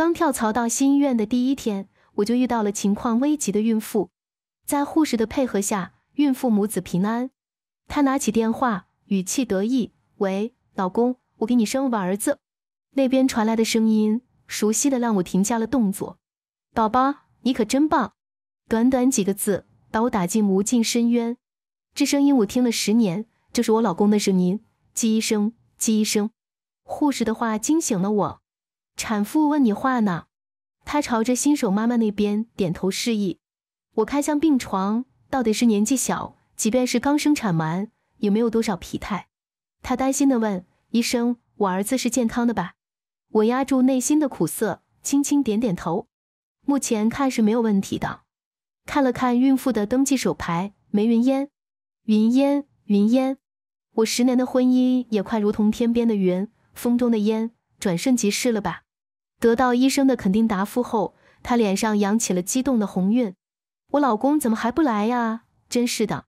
刚跳槽到新医院的第一天，我就遇到了情况危急的孕妇。在护士的配合下，孕妇母子平安。她拿起电话，语气得意：“喂，老公，我给你生了个儿子。”那边传来的声音，熟悉的让我停下了动作。“宝宝，你可真棒！”短短几个字，把我打进无尽深渊。这声音我听了十年，这是我老公的声音，季医生，季医生。护士的话惊醒了我。产妇问你话呢，她朝着新手妈妈那边点头示意。我看向病床，到底是年纪小，即便是刚生产完，也没有多少疲态。她担心地问医生：“我儿子是健康的吧？”我压住内心的苦涩，轻轻点点头。目前看是没有问题的。看了看孕妇的登记手牌，梅云烟，云烟，云烟。我十年的婚姻也快如同天边的云，风中的烟。转瞬即逝了吧？得到医生的肯定答复后，她脸上扬起了激动的红晕。我老公怎么还不来呀？真是的！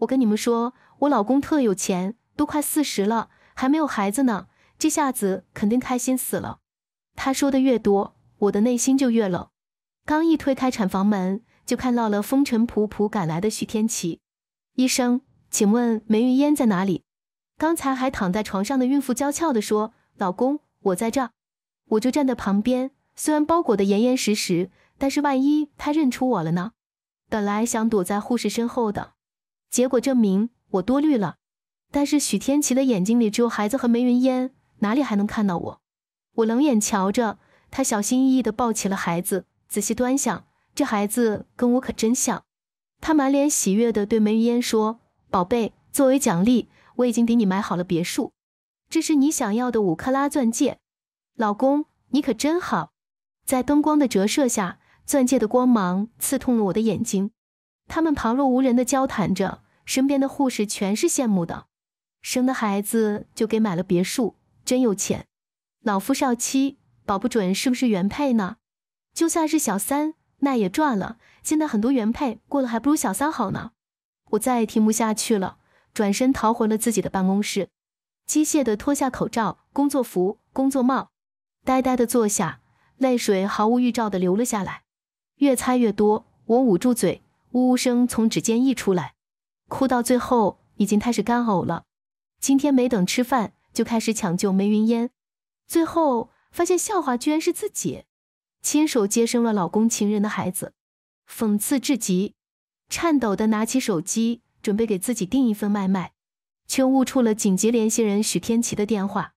我跟你们说，我老公特有钱，都快四十了还没有孩子呢，这下子肯定开心死了。他说的越多，我的内心就越冷。刚一推开产房门，就看到了风尘仆仆赶来的许天琪。医生，请问梅云烟在哪里？刚才还躺在床上的孕妇娇俏地说：“老公。”我在这儿，我就站在旁边。虽然包裹的严严实实，但是万一他认出我了呢？本来想躲在护士身后的，结果证明我多虑了。但是许天琪的眼睛里只有孩子和梅云烟，哪里还能看到我？我冷眼瞧着，他小心翼翼的抱起了孩子，仔细端详。这孩子跟我可真像。他满脸喜悦的对梅云烟说：“宝贝，作为奖励，我已经给你买好了别墅。”这是你想要的五克拉钻戒，老公，你可真好。在灯光的折射下，钻戒的光芒刺痛了我的眼睛。他们旁若无人的交谈着，身边的护士全是羡慕的。生的孩子就给买了别墅，真有钱。老夫少妻，保不准是不是原配呢？就算是小三，那也赚了。现在很多原配过了，还不如小三好呢。我再也听不下去了，转身逃回了自己的办公室。机械地脱下口罩、工作服、工作帽，呆呆地坐下，泪水毫无预兆地流了下来，越擦越多。我捂住嘴，呜呜声从指尖溢出来，哭到最后已经开始干呕了。今天没等吃饭就开始抢救梅云烟，最后发现笑话居然是自己亲手接生了老公情人的孩子，讽刺至极。颤抖地拿起手机，准备给自己订一份外卖。却误触了紧急联系人许天琪的电话，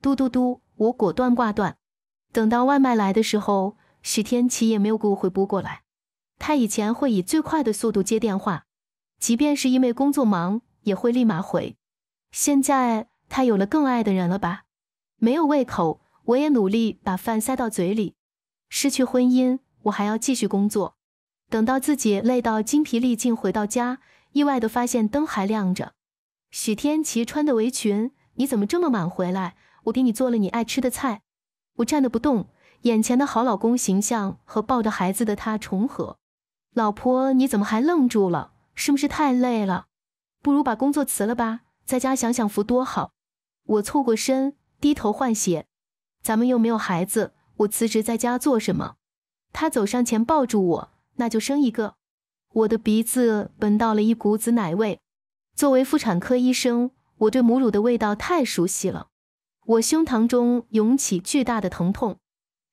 嘟嘟嘟！我果断挂断。等到外卖来的时候，许天琪也没有给我回拨过来。他以前会以最快的速度接电话，即便是因为工作忙，也会立马回。现在他有了更爱的人了吧？没有胃口，我也努力把饭塞到嘴里。失去婚姻，我还要继续工作。等到自己累到精疲力尽回到家，意外的发现灯还亮着。许天琪穿的围裙，你怎么这么晚回来？我给你做了你爱吃的菜。我站得不动，眼前的好老公形象和抱着孩子的他重合。老婆，你怎么还愣住了？是不是太累了？不如把工作辞了吧，在家享享福多好。我凑过身，低头换鞋。咱们又没有孩子，我辞职在家做什么？他走上前抱住我，那就生一个。我的鼻子闻到了一股子奶味。作为妇产科医生，我对母乳的味道太熟悉了。我胸膛中涌起巨大的疼痛。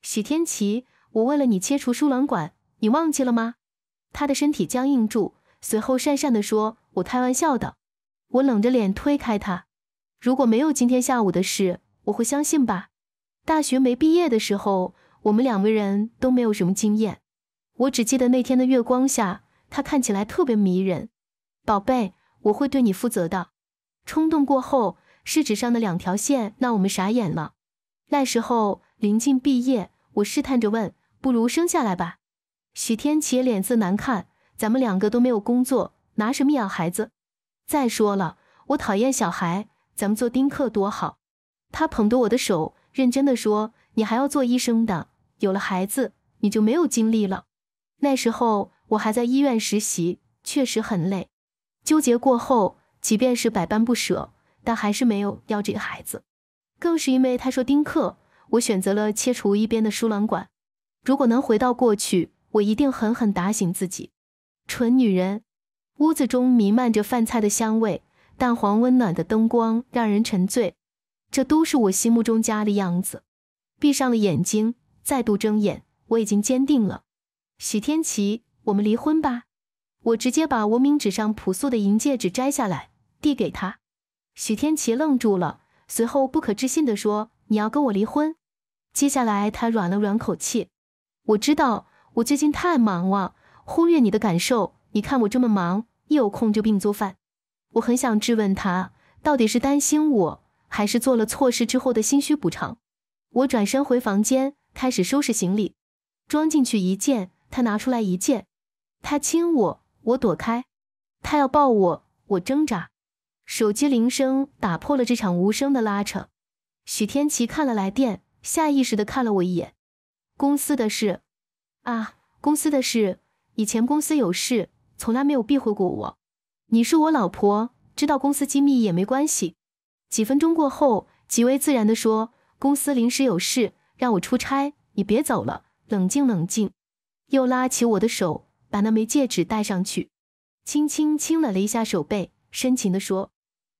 许天琪，我为了你切除输卵管，你忘记了吗？他的身体僵硬住，随后讪讪的说：“我开玩笑的。”我冷着脸推开他。如果没有今天下午的事，我会相信吧。大学没毕业的时候，我们两个人都没有什么经验。我只记得那天的月光下，他看起来特别迷人，宝贝。我会对你负责的。冲动过后，试纸上的两条线，那我们傻眼了。那时候临近毕业，我试探着问：“不如生下来吧？”许天琪脸色难看：“咱们两个都没有工作，拿什么养孩子？再说了，我讨厌小孩，咱们做丁克多好。”他捧着我的手，认真的说：“你还要做医生的，有了孩子，你就没有精力了。”那时候我还在医院实习，确实很累。纠结过后，即便是百般不舍，但还是没有要这个孩子。更是因为他说丁克，我选择了切除一边的输卵管。如果能回到过去，我一定狠狠打醒自己，蠢女人。屋子中弥漫着饭菜的香味，淡黄温暖的灯光让人沉醉。这都是我心目中家的样子。闭上了眼睛，再度睁眼，我已经坚定了。许天琪，我们离婚吧。我直接把无名指上朴素的银戒指摘下来，递给他。许天齐愣住了，随后不可置信地说：“你要跟我离婚？”接下来他软了软口气：“我知道我最近太忙了，忽略你的感受。你看我这么忙，一有空就给你做饭。”我很想质问他，到底是担心我，还是做了错事之后的心虚补偿。我转身回房间，开始收拾行李，装进去一件，他拿出来一件。他亲我。我躲开，他要抱我，我挣扎。手机铃声打破了这场无声的拉扯。许天琪看了来电，下意识的看了我一眼。公司的事啊，公司的事。以前公司有事，从来没有避讳过我。你是我老婆，知道公司机密也没关系。几分钟过后，极为自然的说：“公司临时有事，让我出差，你别走了，冷静冷静。”又拉起我的手。把那枚戒指戴上去，轻轻亲了了一下手背，深情地说：“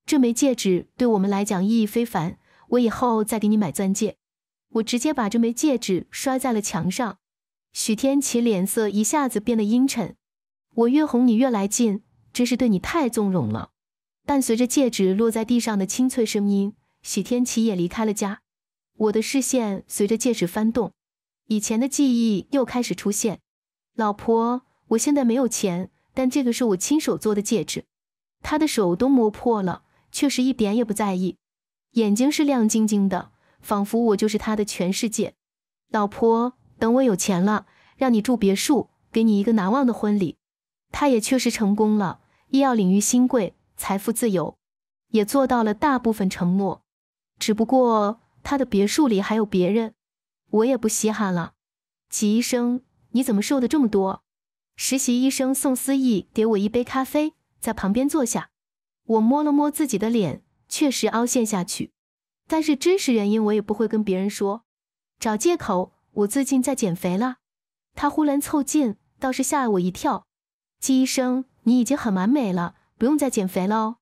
这枚戒指对我们来讲意义非凡，我以后再给你买钻戒。”我直接把这枚戒指摔在了墙上。许天琪脸色一下子变得阴沉。我越哄你越来劲，真是对你太纵容了。伴随着戒指落在地上的清脆声音，许天琪也离开了家。我的视线随着戒指翻动，以前的记忆又开始出现。老婆。我现在没有钱，但这个是我亲手做的戒指，他的手都磨破了，却是一点也不在意，眼睛是亮晶晶的，仿佛我就是他的全世界。老婆，等我有钱了，让你住别墅，给你一个难忘的婚礼。他也确实成功了，医药领域新贵，财富自由，也做到了大部分承诺。只不过他的别墅里还有别人，我也不稀罕了。齐医生，你怎么瘦的这么多？实习医生宋思义给我一杯咖啡，在旁边坐下。我摸了摸自己的脸，确实凹陷下去。但是真实原因我也不会跟别人说，找借口，我最近在减肥了。他忽然凑近，倒是吓了我一跳。季医生，你已经很完美了，不用再减肥了哦。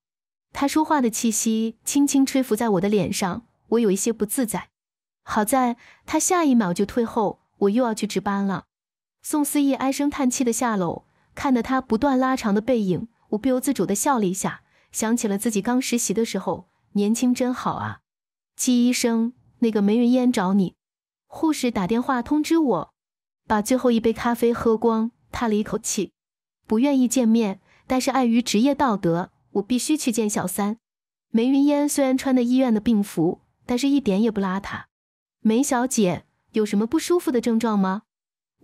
他说话的气息轻轻吹拂在我的脸上，我有一些不自在。好在他下一秒就退后，我又要去值班了。宋思义唉声叹气的下楼，看着他不断拉长的背影，我不由自主的笑了一下，想起了自己刚实习的时候，年轻真好啊。季医生，那个梅云烟找你。护士打电话通知我，把最后一杯咖啡喝光，叹了一口气，不愿意见面，但是碍于职业道德，我必须去见小三。梅云烟虽然穿的医院的病服，但是一点也不邋遢。梅小姐，有什么不舒服的症状吗？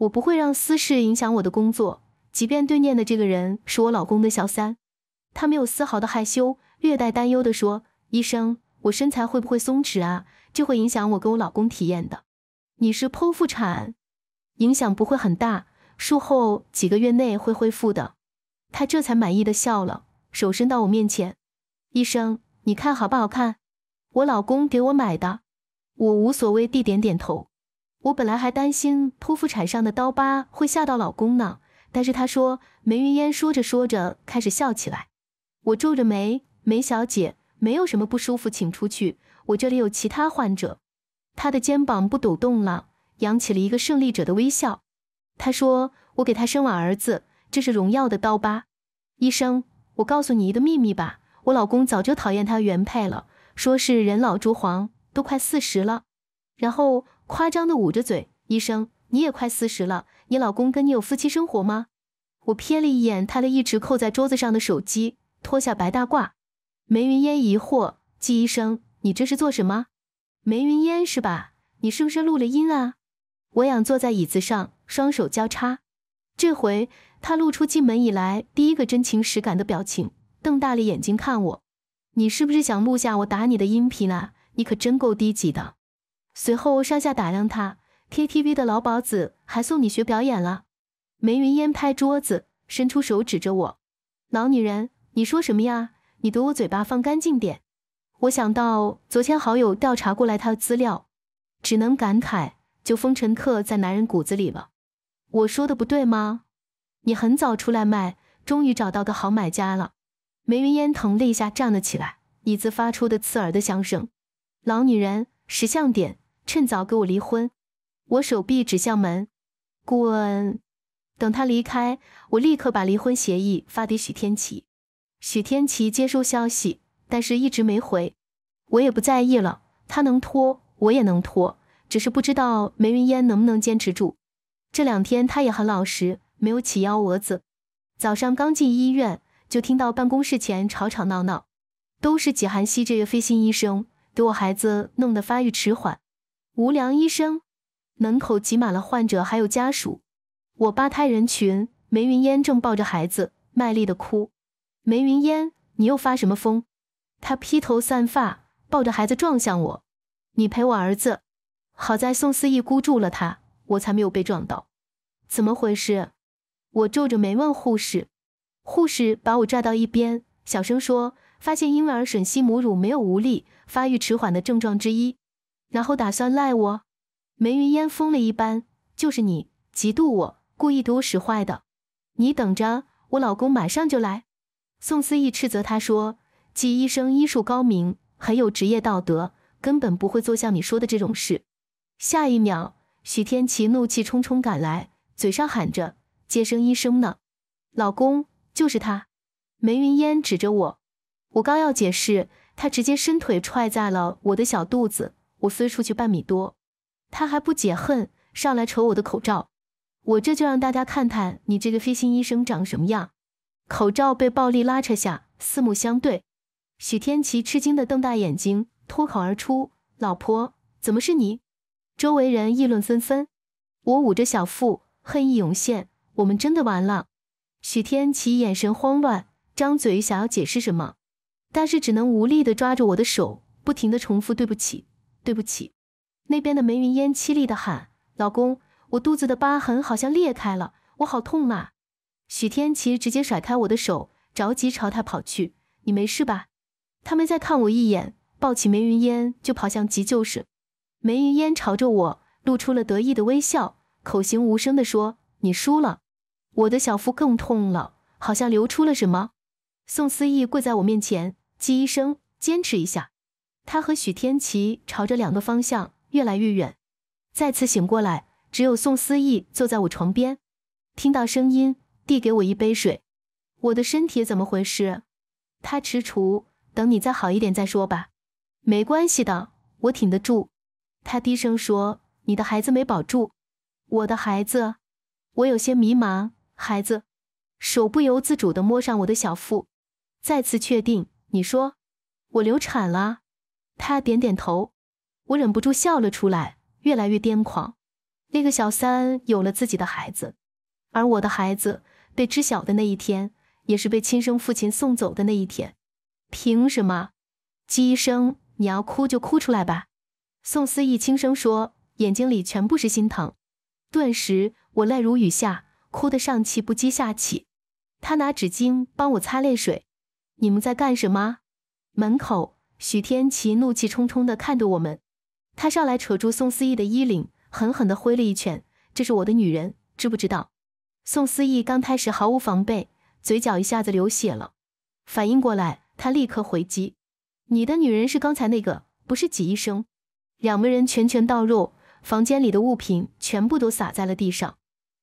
我不会让私事影响我的工作，即便对面的这个人是我老公的小三。他没有丝毫的害羞，略带担忧地说：“医生，我身材会不会松弛啊？这会影响我跟我老公体验的。”“你是剖腹产，影响不会很大，术后几个月内会恢复的。”他这才满意的笑了，手伸到我面前：“医生，你看好不好看？我老公给我买的。”我无所谓地点点头。我本来还担心剖腹产上的刀疤会吓到老公呢，但是他说：“梅云烟说着说着开始笑起来。”我皱着眉：“梅小姐，没有什么不舒服，请出去，我这里有其他患者。”她的肩膀不抖动了，扬起了一个胜利者的微笑。她说：“我给他生了儿子，这是荣耀的刀疤。”医生，我告诉你一个秘密吧，我老公早就讨厌他原配了，说是人老珠黄，都快四十了，然后。夸张的捂着嘴，医生，你也快四十了，你老公跟你有夫妻生活吗？我瞥了一眼他的一直扣在桌子上的手机，脱下白大褂。梅云烟疑惑，季医生，你这是做什么？梅云烟是吧？你是不是录了音啊？我仰坐在椅子上，双手交叉。这回他露出进门以来第一个真情实感的表情，瞪大了眼睛看我。你是不是想录下我打你的音频啊？你可真够低级的。随后上下打量他，KTV 的老鸨子还送你学表演了。梅云烟拍桌子，伸出手指着我：“老女人，你说什么呀？你堵我嘴巴，放干净点。”我想到昨天好友调查过来他的资料，只能感慨：“就风尘客在男人骨子里了。”我说的不对吗？你很早出来卖，终于找到个好买家了。梅云烟疼了一下，站了起来，椅子发出的刺耳的响声。老女人，识相点！趁早给我离婚！我手臂指向门，滚！等他离开，我立刻把离婚协议发给许天琪。许天琪接收消息，但是一直没回，我也不在意了。他能拖，我也能拖，只是不知道梅云烟能不能坚持住。这两天他也很老实，没有起幺蛾子。早上刚进医院，就听到办公室前吵吵闹闹，都是纪寒熙这个飞心医生给我孩子弄得发育迟缓。无良医生，门口挤满了患者，还有家属。我扒开人群，梅云烟正抱着孩子卖力的哭。梅云烟，你又发什么疯？他披头散发，抱着孩子撞向我。你陪我儿子。好在宋思义箍住了他，我才没有被撞倒。怎么回事？我皱着眉问护士。护士把我拽到一边，小声说：发现婴儿吮吸母乳没有无力、发育迟缓的症状之一。然后打算赖我，梅云烟疯了一般，就是你嫉妒我，故意对我使坏的。你等着，我老公马上就来。宋思义斥责他说：“季医生医术高明，很有职业道德，根本不会做像你说的这种事。”下一秒，许天齐怒气冲冲赶来，嘴上喊着：“接生医生呢，老公就是他。”梅云烟指着我，我刚要解释，他直接伸腿踹在了我的小肚子。我飞出去半米多，他还不解恨，上来扯我的口罩。我这就让大家看看你这个黑心医生长什么样。口罩被暴力拉扯下，四目相对，许天琪吃惊的瞪大眼睛，脱口而出：“老婆，怎么是你？”周围人议论纷纷。我捂着小腹，恨意涌现，我们真的完了。许天琪眼神慌乱，张嘴想要解释什么，但是只能无力的抓着我的手，不停的重复：“对不起。”对不起，那边的梅云烟凄厉的喊：“老公，我肚子的疤痕好像裂开了，我好痛啊！”许天琪直接甩开我的手，着急朝他跑去：“你没事吧？”他没再看我一眼，抱起梅云烟就跑向急救室。梅云烟朝着我露出了得意的微笑，口型无声的说：“你输了。”我的小腹更痛了，好像流出了什么。宋思义跪在我面前：“季医生，坚持一下。”他和许天琪朝着两个方向越来越远。再次醒过来，只有宋思义坐在我床边，听到声音，递给我一杯水。我的身体怎么回事？他踟蹰，等你再好一点再说吧。没关系的，我挺得住。他低声说：“你的孩子没保住。”我的孩子。我有些迷茫。孩子，手不由自主的摸上我的小腹，再次确定。你说，我流产了。他点点头，我忍不住笑了出来，越来越癫狂。那个小三有了自己的孩子，而我的孩子被知晓的那一天，也是被亲生父亲送走的那一天。凭什么？季医生，你要哭就哭出来吧。”宋思义轻声说，眼睛里全部是心疼。顿时，我泪如雨下，哭得上气不接下气。他拿纸巾帮我擦泪水。“你们在干什么？”门口。许天齐怒气冲冲地看着我们，他上来扯住宋思义的衣领，狠狠地挥了一拳。这是我的女人，知不知道？宋思义刚开始毫无防备，嘴角一下子流血了。反应过来，他立刻回击：“你的女人是刚才那个，不是吉医生。”两个人拳拳到肉，房间里的物品全部都洒在了地上。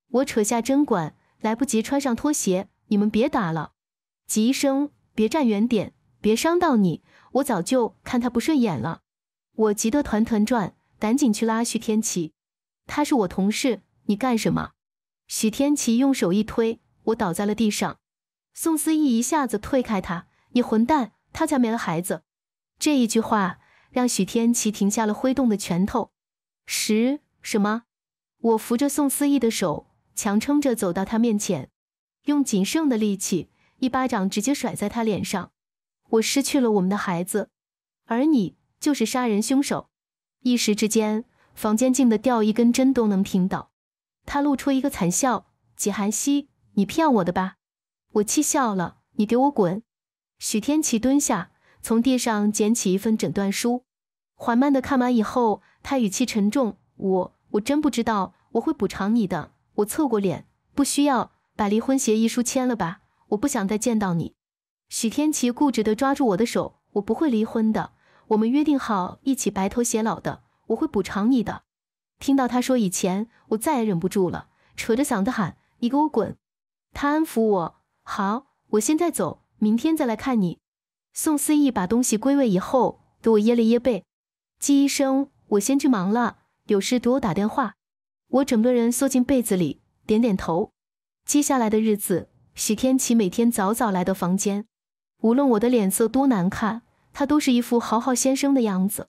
我扯下针管，来不及穿上拖鞋，你们别打了，吉医生，别站远点，别伤到你。我早就看他不顺眼了，我急得团团转，赶紧去拉许天齐，他是我同事，你干什么？许天齐用手一推，我倒在了地上。宋思义一下子推开他，你混蛋，他才没了孩子。这一句话让许天齐停下了挥动的拳头。十什么？我扶着宋思义的手，强撑着走到他面前，用仅剩的力气一巴掌直接甩在他脸上。我失去了我们的孩子，而你就是杀人凶手。一时之间，房间静得掉一根针都能听到。他露出一个惨笑：“季寒熙，你骗我的吧？”我气笑了：“你给我滚！”许天齐蹲下，从地上捡起一份诊断书，缓慢的看完以后，他语气沉重：“我……我真不知道。我会补偿你的。”我侧过脸：“不需要，把离婚协议书签了吧。我不想再见到你。”许天琪固执地抓住我的手，我不会离婚的，我们约定好一起白头偕老的，我会补偿你的。听到他说以前，我再也忍不住了，扯着嗓子喊：“你给我滚！”他安抚我：“好，我现在走，明天再来看你。”宋思义把东西归位以后，给我掖了掖被。季医生，我先去忙了，有事给我打电话。我整个人缩进被子里，点点头。接下来的日子，许天琪每天早早来到房间。无论我的脸色多难看，他都是一副好好先生的样子，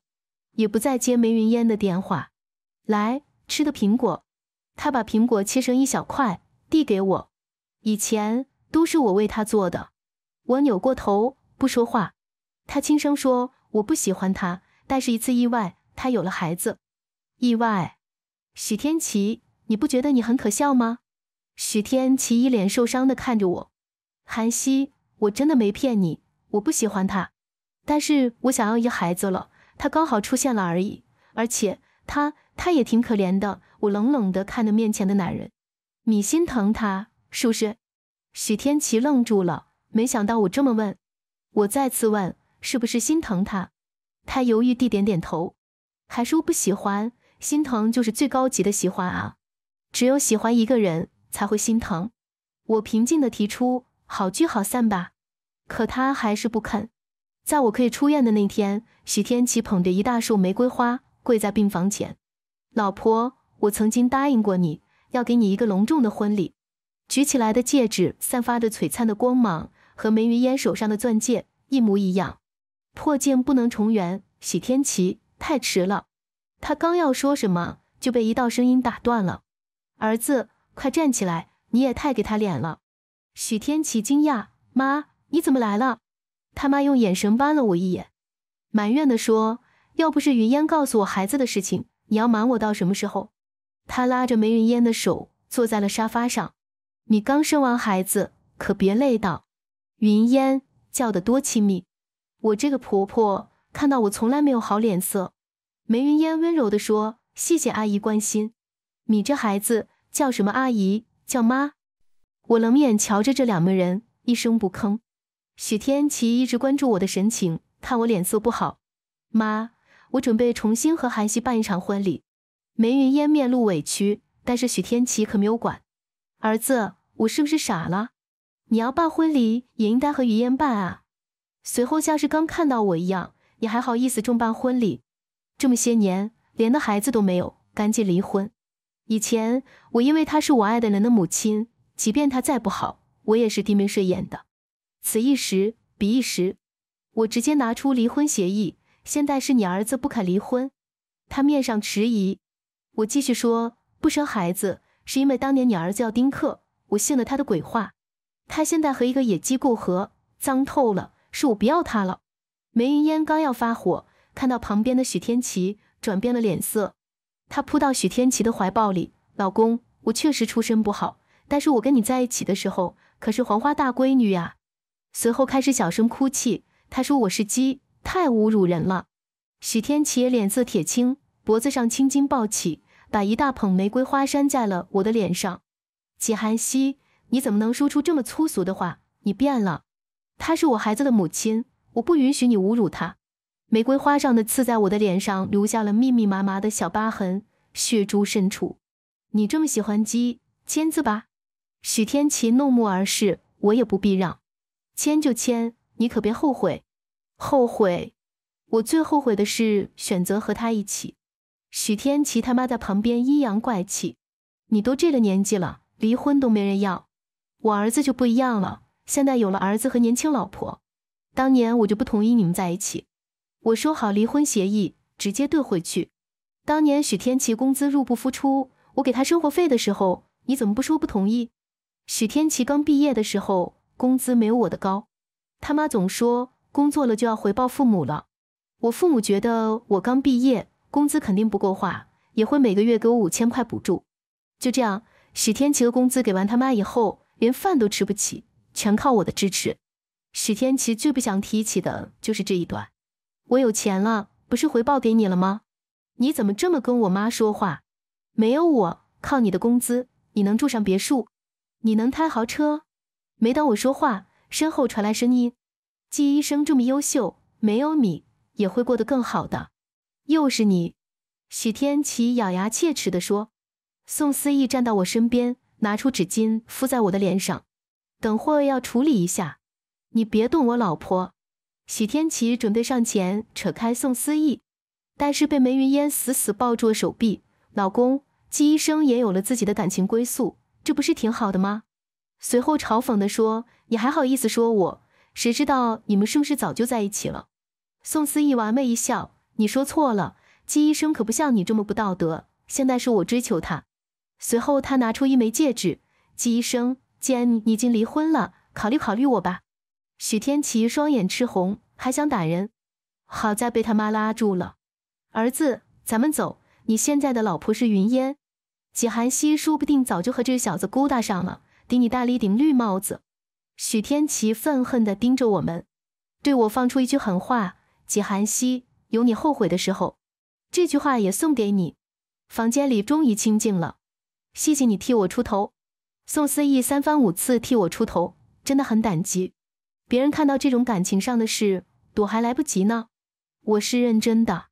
也不再接梅云烟的电话。来，吃的苹果。他把苹果切成一小块，递给我。以前都是我为他做的。我扭过头，不说话。他轻声说：“我不喜欢他，但是一次意外，他有了孩子。意外。”许天琪，你不觉得你很可笑吗？许天琪一脸受伤的看着我。韩熙。我真的没骗你，我不喜欢他，但是我想要一个孩子了，他刚好出现了而已。而且他他也挺可怜的。我冷冷的看着面前的男人，你心疼他是不是？许天琪愣住了，没想到我这么问。我再次问，是不是心疼他？他犹豫地点点头，还说不喜欢，心疼就是最高级的喜欢啊。只有喜欢一个人才会心疼。我平静的提出。好聚好散吧，可他还是不肯。在我可以出院的那天，许天琪捧着一大束玫瑰花，跪在病房前。老婆，我曾经答应过你，要给你一个隆重的婚礼。举起来的戒指，散发着璀璨的光芒，和梅云烟手上的钻戒一模一样。破镜不能重圆，许天齐，太迟了。他刚要说什么，就被一道声音打断了：“儿子，快站起来！你也太给他脸了。”许天琪惊讶：“妈，你怎么来了？”他妈用眼神剜了我一眼，埋怨的说：“要不是云烟告诉我孩子的事情，你要瞒我到什么时候？”他拉着梅云烟的手，坐在了沙发上：“你刚生完孩子，可别累到。”云烟叫得多亲密，我这个婆婆看到我从来没有好脸色。梅云烟温柔的说：“谢谢阿姨关心，你这孩子叫什么阿姨？叫妈。”我冷眼瞧着这两个人，一声不吭。许天琪一直关注我的神情，看我脸色不好。妈，我准备重新和韩熙办一场婚礼。梅云烟面露委屈，但是许天琪可没有管。儿子，我是不是傻了？你要办婚礼，也应该和云烟办啊。随后像是刚看到我一样，你还好意思重办婚礼？这么些年，连个孩子都没有，赶紧离婚。以前我因为他是我爱的人的母亲。即便他再不好，我也是低眉顺眼的。此一时，彼一时。我直接拿出离婚协议。现在是你儿子不肯离婚，他面上迟疑。我继续说，不生孩子是因为当年你儿子要丁克，我信了他的鬼话。他现在和一个野鸡过河，脏透了，是我不要他了。梅云烟刚要发火，看到旁边的许天琪转变了脸色。他扑到许天琪的怀抱里，老公，我确实出身不好。但是我跟你在一起的时候可是黄花大闺女呀。随后开始小声哭泣。他说我是鸡，太侮辱人了。许天琪脸色铁青，脖子上青筋暴起，把一大捧玫瑰花扇在了我的脸上。齐寒西，你怎么能说出这么粗俗的话？你变了。她是我孩子的母亲，我不允许你侮辱她。玫瑰花上的刺在我的脸上留下了密密麻麻的小疤痕，血珠渗出。你这么喜欢鸡，签字吧。许天齐怒目而视，我也不避让，签就签，你可别后悔。后悔？我最后悔的是选择和他一起。许天齐他妈在旁边阴阳怪气：“你都这个年纪了，离婚都没人要，我儿子就不一样了，现在有了儿子和年轻老婆。当年我就不同意你们在一起，我说好离婚协议，直接兑回去。当年许天齐工资入不敷出，我给他生活费的时候，你怎么不说不同意？”许天琪刚毕业的时候，工资没有我的高，他妈总说工作了就要回报父母了。我父母觉得我刚毕业，工资肯定不够花，也会每个月给我五千块补助。就这样，许天琪的工资给完他妈以后，连饭都吃不起，全靠我的支持。许天琪最不想提起的就是这一段。我有钱了，不是回报给你了吗？你怎么这么跟我妈说话？没有我，靠你的工资，你能住上别墅？你能开豪车？每当我说话，身后传来声音。季医生这么优秀，没有你也会过得更好的。又是你！许天琪咬牙切齿地说。宋思意站到我身边，拿出纸巾敷在我的脸上，等会要处理一下。你别动我老婆！许天琪准备上前扯开宋思意，但是被梅云烟死死抱住了手臂。老公，季医生也有了自己的感情归宿。这不是挺好的吗？随后嘲讽的说：“你还好意思说我？谁知道你们是不是早就在一起了？”宋思义玩味一笑：“你说错了，季医生可不像你这么不道德。现在是我追求他。”随后他拿出一枚戒指：“季医生，既然你已经离婚了，考虑考虑我吧。”许天琪双眼赤红，还想打人，好在被他妈拉住了。儿子，咱们走。你现在的老婆是云烟。季寒希说不定早就和这小子勾搭上了，给你戴了一顶绿帽子。许天琪愤恨地盯着我们，对我放出一句狠话：“季寒希，有你后悔的时候。”这句话也送给你。房间里终于清静了。谢谢你替我出头，宋思义三番五次替我出头，真的很感激。别人看到这种感情上的事，躲还来不及呢。我是认真的。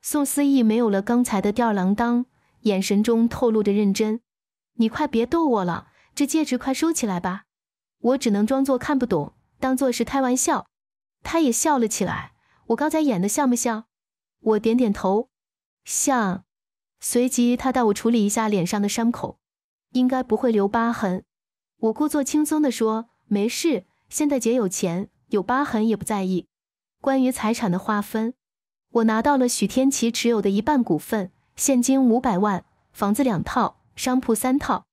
宋思义没有了刚才的吊儿郎当。眼神中透露着认真，你快别逗我了，这戒指快收起来吧。我只能装作看不懂，当做是开玩笑。他也笑了起来。我刚才演的像不像？我点点头，像。随即他带我处理一下脸上的伤口，应该不会留疤痕。我故作轻松的说：“没事，现在姐有钱，有疤痕也不在意。”关于财产的划分，我拿到了许天琪持有的一半股份。现金五百万，房子两套，商铺三套。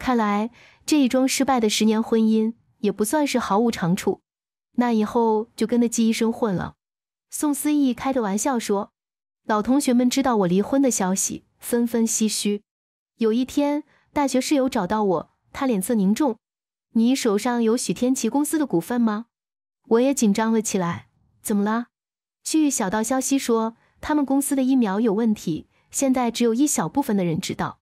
看来这一桩失败的十年婚姻也不算是毫无长处。那以后就跟着季医生混了。”宋思义开着玩笑说，“老同学们知道我离婚的消息，纷纷唏嘘。有一天，大学室友找到我，他脸色凝重：“你手上有许天齐公司的股份吗？”我也紧张了起来：“怎么了？”据小道消息说，他们公司的疫苗有问题。现在只有一小部分的人知道。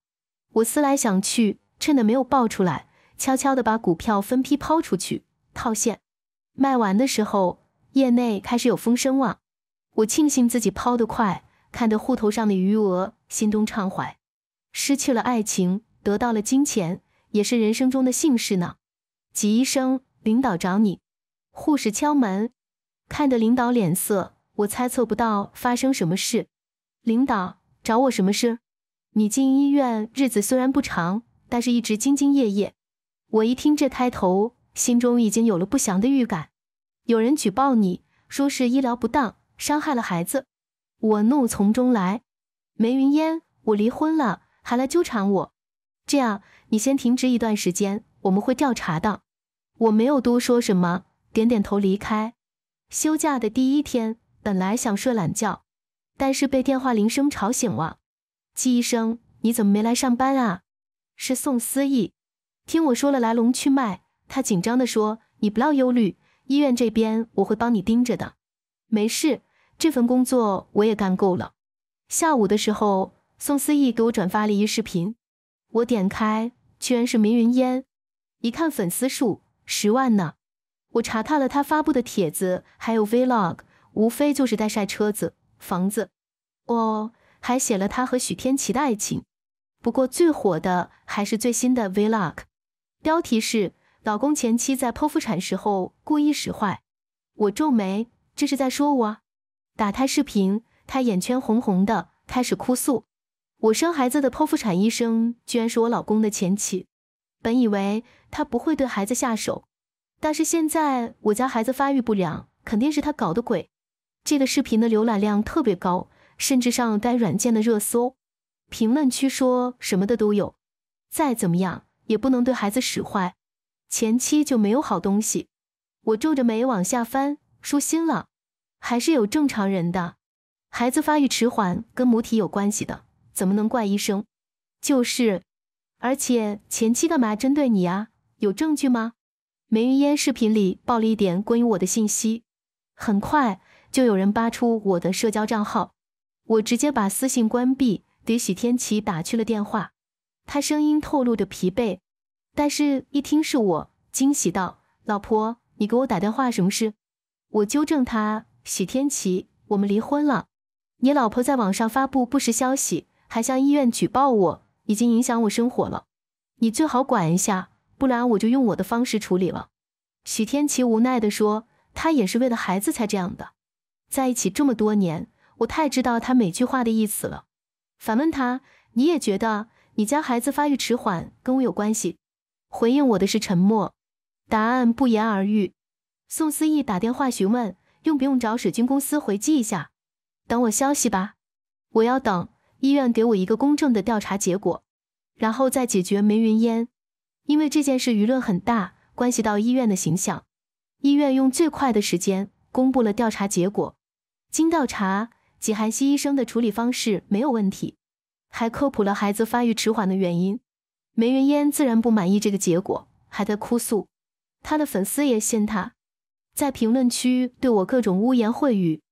我思来想去，趁着没有爆出来，悄悄地把股票分批抛出去套现。卖完的时候，业内开始有风声了。我庆幸自己抛得快，看的户头上的余额，心中畅怀。失去了爱情，得到了金钱，也是人生中的幸事呢。吉医生，领导找你。护士敲门，看着领导脸色，我猜测不到发生什么事。领导。找我什么事？你进医院日子虽然不长，但是一直兢兢业业。我一听这开头，心中已经有了不祥的预感。有人举报你，说是医疗不当，伤害了孩子。我怒从中来。梅云烟，我离婚了，还来纠缠我。这样，你先停职一段时间，我们会调查的。我没有多说什么，点点头离开。休假的第一天，本来想睡懒觉。但是被电话铃声吵醒了，季医生，你怎么没来上班啊？是宋思义，听我说了来龙去脉。他紧张地说：“你不要忧虑，医院这边我会帮你盯着的。”没事，这份工作我也干够了。下午的时候，宋思义给我转发了一视频，我点开，居然是明云烟。一看粉丝数十万呢，我查看了，他发布的帖子还有 vlog，无非就是在晒车子。房子，哦，还写了他和许天琪的爱情。不过最火的还是最新的 Vlog，标题是“老公前妻在剖腹产时候故意使坏”。我皱眉，这是在说我。打开视频，她眼圈红红的，开始哭诉：“我生孩子的剖腹产医生居然是我老公的前妻，本以为他不会对孩子下手，但是现在我家孩子发育不良，肯定是他搞的鬼。”这个视频的浏览量特别高，甚至上了该软件的热搜。评论区说什么的都有，再怎么样也不能对孩子使坏。前期就没有好东西。我皱着眉往下翻，舒心了，还是有正常人的。孩子发育迟缓跟母体有关系的，怎么能怪医生？就是，而且前期干嘛针对你啊？有证据吗？梅云烟视频里爆了一点关于我的信息，很快。就有人扒出我的社交账号，我直接把私信关闭，给许天琪打去了电话。他声音透露着疲惫，但是一听是我，惊喜道：“老婆，你给我打电话什么事？”我纠正他：“许天琪，我们离婚了。你老婆在网上发布不实消息，还向医院举报我，已经影响我生活了。你最好管一下，不然我就用我的方式处理了。”许天琪无奈地说：“他也是为了孩子才这样的。”在一起这么多年，我太知道他每句话的意思了。反问他，你也觉得你家孩子发育迟缓跟我有关系？回应我的是沉默，答案不言而喻。宋思义打电话询问，用不用找水军公司回击一下？等我消息吧，我要等医院给我一个公正的调查结果，然后再解决梅云烟。因为这件事舆论很大，关系到医院的形象，医院用最快的时间公布了调查结果。经调查，纪含熙医生的处理方式没有问题，还科普了孩子发育迟缓的原因。梅云烟自然不满意这个结果，还在哭诉。他的粉丝也信他，在评论区对我各种污言秽语。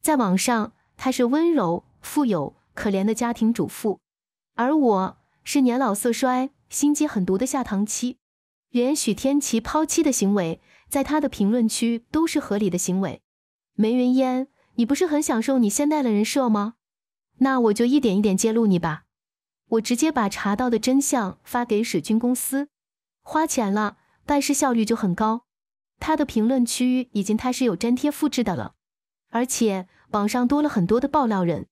在网上，他是温柔富有、可怜的家庭主妇，而我是年老色衰、心机狠毒的下堂妻。连许天琪抛妻的行为，在他的评论区都是合理的行为。梅云烟。你不是很享受你现代的人设吗？那我就一点一点揭露你吧。我直接把查到的真相发给水军公司，花钱了，办事效率就很高。他的评论区已经开始有粘贴复制的了，而且网上多了很多的爆料人。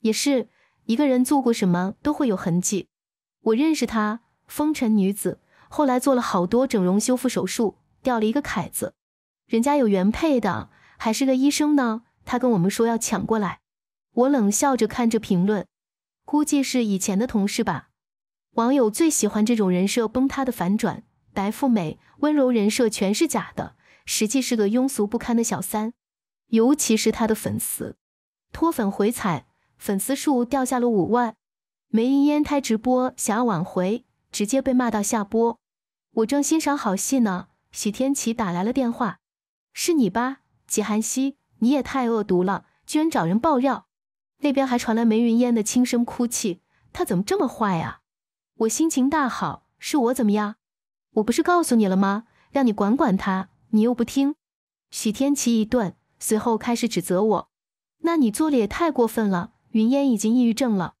也是，一个人做过什么都会有痕迹。我认识他，风尘女子，后来做了好多整容修复手术，掉了一个凯子。人家有原配的，还是个医生呢。他跟我们说要抢过来，我冷笑着看着评论，估计是以前的同事吧。网友最喜欢这种人设崩塌的反转，白富美温柔人设全是假的，实际是个庸俗不堪的小三。尤其是他的粉丝，脱粉回踩，粉丝数掉下了五万，没烟烟开直播想要挽回，直接被骂到下播。我正欣赏好戏呢，许天琪打来了电话，是你吧，季寒熙？你也太恶毒了，居然找人爆料！那边还传来梅云烟的轻声哭泣，她怎么这么坏啊？我心情大好，是我怎么样？我不是告诉你了吗，让你管管她，你又不听。许天琪一顿，随后开始指责我，那你做的也太过分了。云烟已经抑郁症了，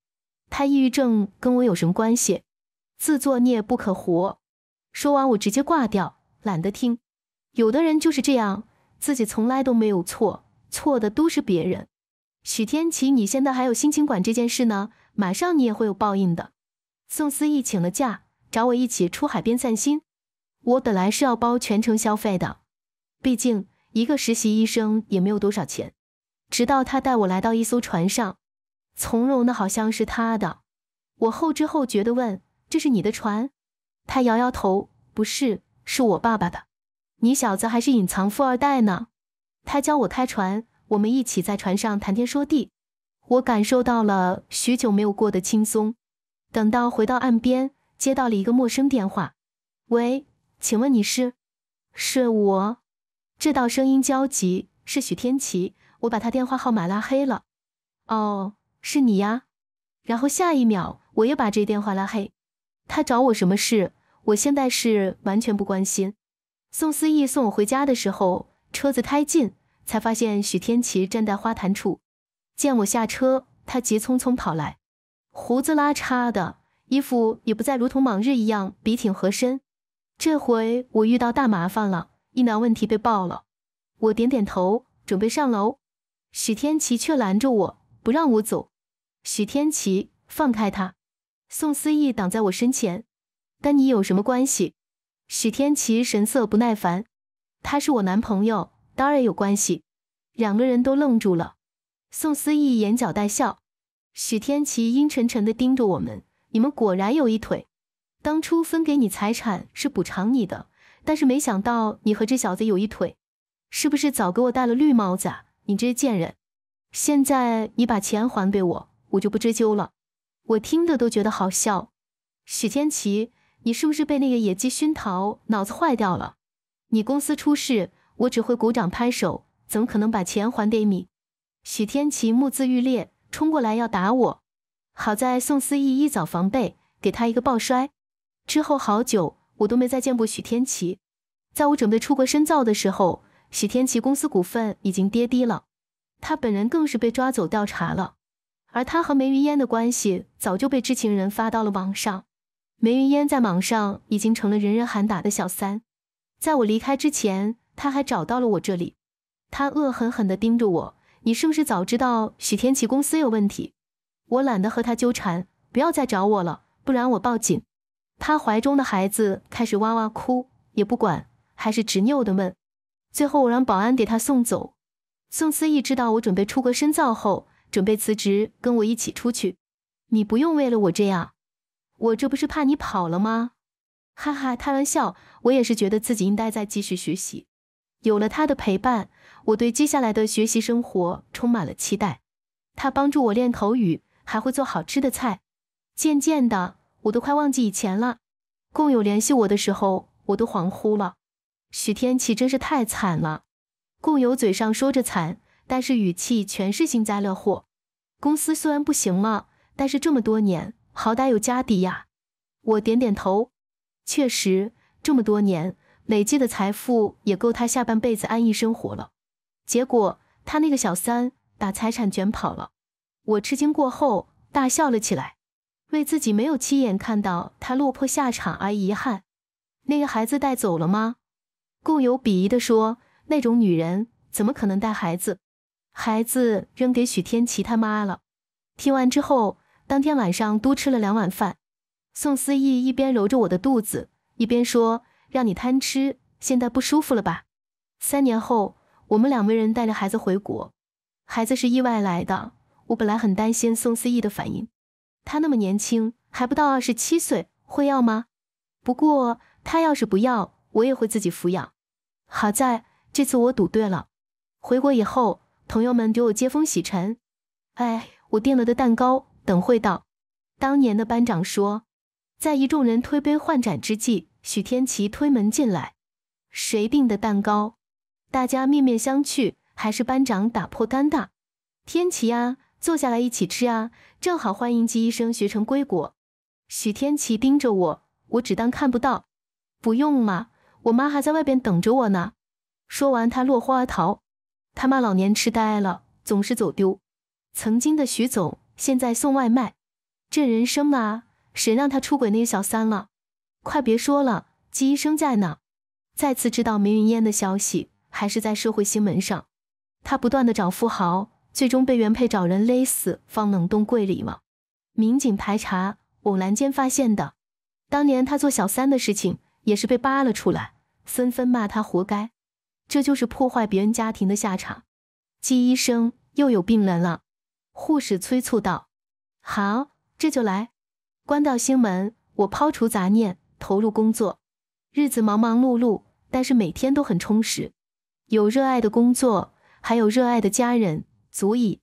她抑郁症跟我有什么关系？自作孽不可活。说完，我直接挂掉，懒得听。有的人就是这样，自己从来都没有错。错的都是别人，许天琪，你现在还有心情管这件事呢？马上你也会有报应的。宋思义请了假，找我一起出海边散心。我本来是要包全程消费的，毕竟一个实习医生也没有多少钱。直到他带我来到一艘船上，从容的好像是他的。我后知后觉的问：“这是你的船？”他摇摇头：“不是，是我爸爸的。”你小子还是隐藏富二代呢？他教我开船，我们一起在船上谈天说地，我感受到了许久没有过的轻松。等到回到岸边，接到了一个陌生电话：“喂，请问你是？是我。”这道声音焦急，是许天琪。我把他电话号码拉黑了。“哦，是你呀。”然后下一秒，我又把这电话拉黑。他找我什么事？我现在是完全不关心。宋思义送我回家的时候，车子开进。才发现许天齐站在花坛处，见我下车，他急匆匆跑来，胡子拉碴的，衣服也不再如同往日一样笔挺合身。这回我遇到大麻烦了，一难问题被爆了。我点点头，准备上楼，许天齐却拦着我，不让我走。许天齐，放开他！宋思义挡在我身前，跟你有什么关系？许天齐神色不耐烦，他是我男朋友。当然有关系，两个人都愣住了。宋思义眼角带笑，许天琪阴沉沉地盯着我们。你们果然有一腿。当初分给你财产是补偿你的，但是没想到你和这小子有一腿，是不是早给我戴了绿帽子？你这贱人！现在你把钱还给我，我就不追究了。我听的都觉得好笑。许天琪，你是不是被那个野鸡熏陶，脑子坏掉了？你公司出事。我只会鼓掌拍手，怎么可能把钱还给你？许天齐目眦欲裂，冲过来要打我。好在宋思义一早防备，给他一个抱摔。之后好久，我都没再见过许天齐。在我准备出国深造的时候，许天齐公司股份已经跌低了，他本人更是被抓走调查了。而他和梅云烟的关系，早就被知情人发到了网上。梅云烟在网上已经成了人人喊打的小三。在我离开之前。他还找到了我这里，他恶狠狠地盯着我。你是不是早知道许天齐公司有问题？我懒得和他纠缠，不要再找我了，不然我报警。他怀中的孩子开始哇哇哭，也不管，还是执拗地问。最后我让保安给他送走。宋思义知道我准备出国深造后，准备辞职跟我一起出去。你不用为了我这样，我这不是怕你跑了吗？哈哈，开玩笑，我也是觉得自己应该再继续学习。有了他的陪伴，我对接下来的学习生活充满了期待。他帮助我练口语，还会做好吃的菜。渐渐的，我都快忘记以前了。共有联系我的时候，我都恍惚了。许天琪真是太惨了。共有嘴上说着惨，但是语气全是幸灾乐祸。公司虽然不行了，但是这么多年好歹有家底呀。我点点头，确实这么多年。累积的财富也够他下半辈子安逸生活了，结果他那个小三把财产卷跑了。我吃惊过后大笑了起来，为自己没有亲眼看到他落魄下场而遗憾。那个孩子带走了吗？顾有鄙夷地说：“那种女人怎么可能带孩子？孩子扔给许天琪他妈了。”听完之后，当天晚上多吃了两碗饭。宋思义一边揉着我的肚子，一边说。让你贪吃，现在不舒服了吧？三年后，我们两个人带着孩子回国，孩子是意外来的。我本来很担心宋思义的反应，他那么年轻，还不到二十七岁，会要吗？不过他要是不要，我也会自己抚养。好在，这次我赌对了。回国以后，朋友们给我接风洗尘。哎，我订了的蛋糕等会到。当年的班长说，在一众人推杯换盏之际。许天琪推门进来，谁订的蛋糕？大家面面相觑，还是班长打破尴尬：“天琪啊，坐下来一起吃啊，正好欢迎季医生学成归国。”许天琪盯着我，我只当看不到。不用嘛，我妈还在外边等着我呢。说完，他落荒而逃。他妈老年痴呆了，总是走丢。曾经的许总，现在送外卖。这人生啊，谁让他出轨那个小三了？快别说了，季医生在呢。再次知道梅云烟的消息，还是在社会新闻上。他不断的找富豪，最终被原配找人勒死，放冷冻柜里了。民警排查偶然间发现的，当年他做小三的事情也是被扒了出来，纷纷骂他活该。这就是破坏别人家庭的下场。季医生又有病人了，护士催促道：“好，这就来。”关掉新闻，我抛除杂念。投入工作，日子忙忙碌碌，但是每天都很充实，有热爱的工作，还有热爱的家人，足以。